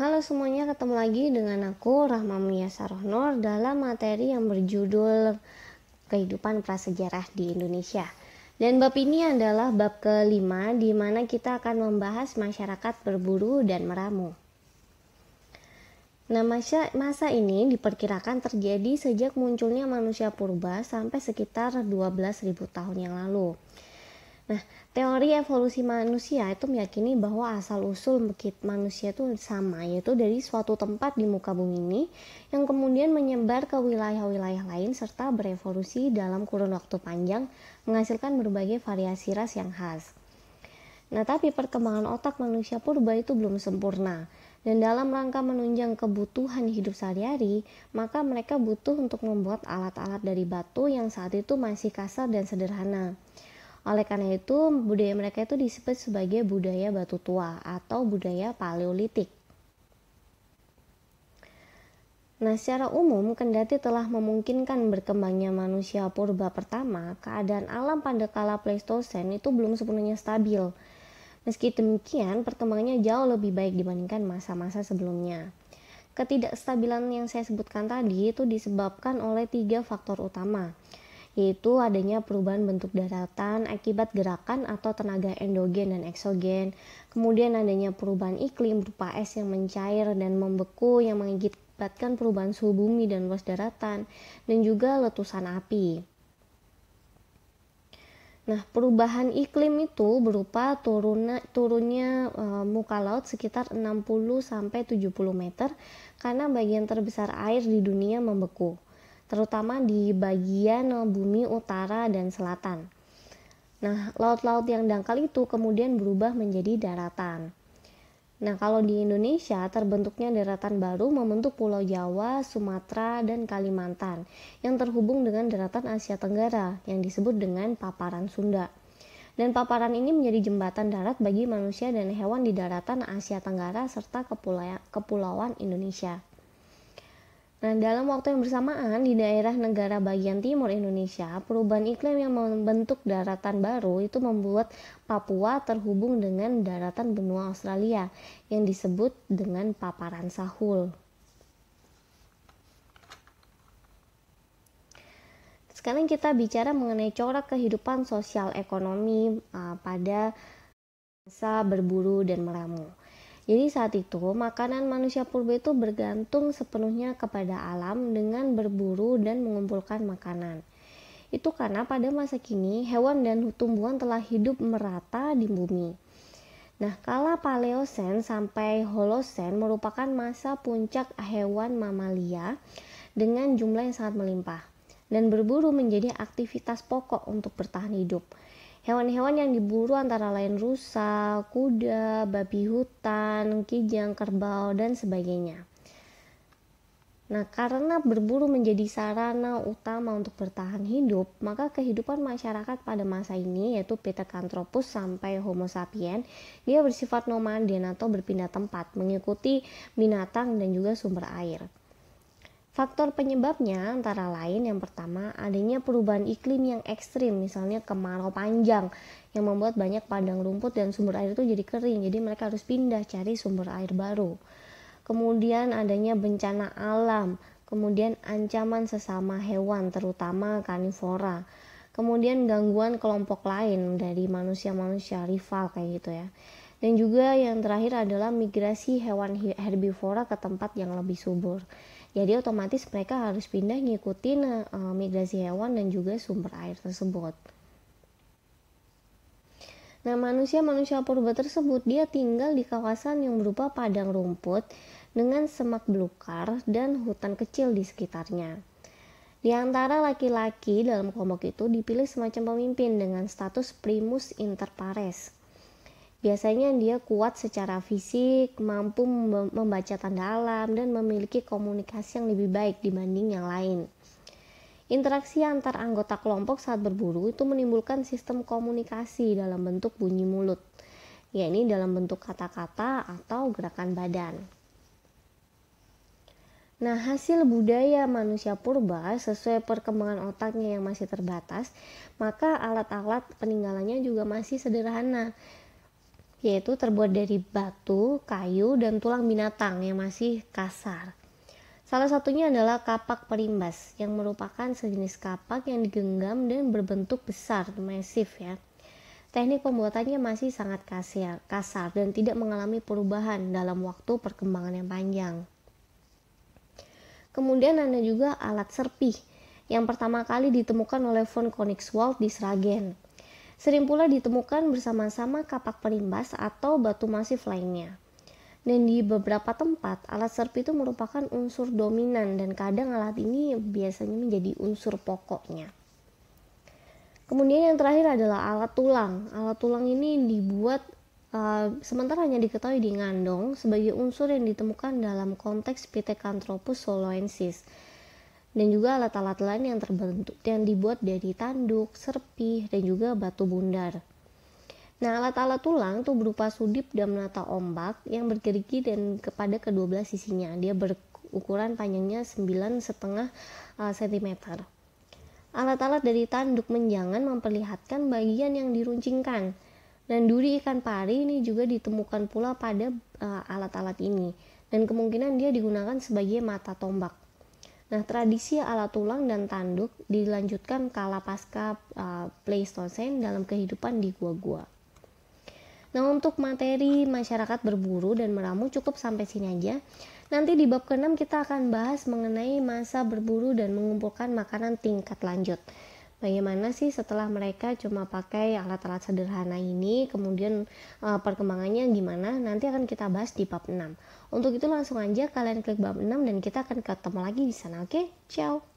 Halo semuanya, ketemu lagi dengan aku Rahma Mia Sarohnor dalam materi yang berjudul Kehidupan Prasejarah di Indonesia. Dan bab ini adalah bab kelima di mana kita akan membahas masyarakat berburu dan meramu. Nah, masa, masa ini diperkirakan terjadi sejak munculnya manusia purba sampai sekitar 12.000 tahun yang lalu. Nah, teori evolusi manusia itu meyakini bahwa asal-usul manusia itu sama, yaitu dari suatu tempat di muka bumi ini yang kemudian menyebar ke wilayah-wilayah lain serta berevolusi dalam kurun waktu panjang menghasilkan berbagai variasi ras yang khas. Nah, tapi perkembangan otak manusia purba itu belum sempurna. Dan dalam rangka menunjang kebutuhan hidup sehari-hari, maka mereka butuh untuk membuat alat-alat dari batu yang saat itu masih kasar dan sederhana. Oleh karena itu, budaya mereka itu disebut sebagai budaya batu tua atau budaya paleolitik. Nah, secara umum, kendati telah memungkinkan berkembangnya manusia purba pertama, keadaan alam pada kala Pleistosen itu belum sepenuhnya stabil. Meski demikian, perkembangannya jauh lebih baik dibandingkan masa-masa sebelumnya. Ketidakstabilan yang saya sebutkan tadi itu disebabkan oleh tiga faktor utama, yaitu adanya perubahan bentuk daratan akibat gerakan atau tenaga endogen dan eksogen. Kemudian adanya perubahan iklim berupa es yang mencair dan membeku yang mengakibatkan perubahan suhu bumi dan luas daratan dan juga letusan api. Nah, perubahan iklim itu berupa turunnya, turunnya eh, e, muka laut sekitar 60 70 meter karena bagian terbesar air di dunia membeku terutama di bagian eh, bumi utara dan selatan. Nah, laut-laut yang dangkal itu kemudian berubah menjadi daratan. Nah, kalau di Indonesia terbentuknya daratan baru membentuk Pulau Jawa, Sumatera, dan Kalimantan yang terhubung dengan daratan Asia Tenggara yang disebut dengan paparan Sunda. Dan paparan ini menjadi jembatan darat bagi manusia dan hewan di daratan Asia Tenggara serta kepulauan Indonesia. Nah, dalam waktu yang bersamaan di daerah negara bagian timur Indonesia, perubahan iklim yang membentuk daratan baru itu membuat Papua terhubung dengan daratan benua Australia yang disebut dengan paparan sahul. Sekarang kita bicara mengenai corak kehidupan sosial ekonomi uh, pada masa berburu dan meramu. Jadi saat itu makanan manusia purba itu bergantung sepenuhnya kepada alam dengan berburu dan mengumpulkan makanan. Itu karena pada masa kini hewan dan tumbuhan telah hidup merata di bumi. Nah, kala Paleosen sampai Holosen merupakan masa puncak hewan mamalia dengan jumlah yang sangat melimpah dan berburu menjadi aktivitas pokok untuk bertahan hidup. Hewan-hewan yang diburu antara lain rusa, kuda, babi hutan, kijang, kerbau, dan sebagainya. Nah, karena berburu menjadi sarana utama untuk bertahan hidup, maka kehidupan masyarakat pada masa ini yaitu Pithecanthropus sampai Homo sapiens, dia bersifat nomaden atau berpindah tempat, mengikuti binatang dan juga sumber air. Faktor penyebabnya antara lain yang pertama adanya perubahan iklim yang ekstrim misalnya kemarau panjang yang membuat banyak padang rumput dan sumber air itu jadi kering jadi mereka harus pindah cari sumber air baru. Kemudian adanya bencana alam, kemudian ancaman sesama hewan terutama karnivora. Kemudian gangguan kelompok lain dari manusia-manusia rival kayak gitu ya. Dan juga yang terakhir adalah migrasi hewan herbivora ke tempat yang lebih subur jadi otomatis mereka harus pindah ngikutin uh, migrasi hewan dan juga sumber air tersebut Nah, manusia-manusia purba tersebut dia tinggal di kawasan yang berupa padang rumput dengan semak belukar dan hutan kecil di sekitarnya. Di antara laki-laki dalam kelompok itu dipilih semacam pemimpin dengan status primus inter pares Biasanya dia kuat secara fisik, mampu membaca tanda alam, dan memiliki komunikasi yang lebih baik dibanding yang lain. Interaksi antar anggota kelompok saat berburu itu menimbulkan sistem komunikasi dalam bentuk bunyi mulut, yakni dalam bentuk kata-kata atau gerakan badan. Nah, hasil budaya manusia purba sesuai perkembangan otaknya yang masih terbatas, maka alat-alat peninggalannya juga masih sederhana, yaitu terbuat dari batu, kayu, dan tulang binatang yang masih kasar. Salah satunya adalah kapak perimbas yang merupakan sejenis kapak yang digenggam dan berbentuk besar, masif ya. Teknik pembuatannya masih sangat kasar, kasar dan tidak mengalami perubahan dalam waktu perkembangan yang panjang. Kemudian ada juga alat serpih yang pertama kali ditemukan oleh von Konigswald di Sragen. Sering pula ditemukan bersama-sama kapak pelimbas atau batu masif lainnya. Dan di beberapa tempat, alat serpi itu merupakan unsur dominan dan kadang alat ini biasanya menjadi unsur pokoknya. Kemudian yang terakhir adalah alat tulang. Alat tulang ini dibuat Uh, sementara hanya diketahui di ngandong sebagai unsur yang ditemukan dalam konteks Pithecanthropus soloensis dan juga alat-alat lain yang terbentuk yang dibuat dari tanduk, serpih, dan juga batu bundar. Nah, alat-alat tulang itu berupa sudip dan menata ombak yang bergerigi dan kepada kedua belah sisinya. Dia berukuran panjangnya 9,5 cm. Eh, alat-alat dari tanduk menjangan memperlihatkan bagian yang diruncingkan. Dan duri ikan pari ini juga ditemukan pula pada eh, alat-alat uh, alat -alat ini. Dan kemungkinan dia digunakan sebagai mata tombak. Nah, tradisi alat tulang dan tanduk dilanjutkan kala pasca uh, eh, Pleistosen dalam kehidupan di gua-gua. Nah, untuk materi masyarakat berburu dan meramu cukup sampai sini aja. Nanti di bab ke-6 kita akan bahas mengenai masa berburu dan mengumpulkan makanan tingkat lanjut bagaimana sih setelah mereka cuma pakai alat-alat sederhana ini kemudian e, perkembangannya gimana nanti akan kita bahas di bab 6 untuk itu langsung aja kalian klik bab 6 dan kita akan ketemu lagi di sana oke okay? ciao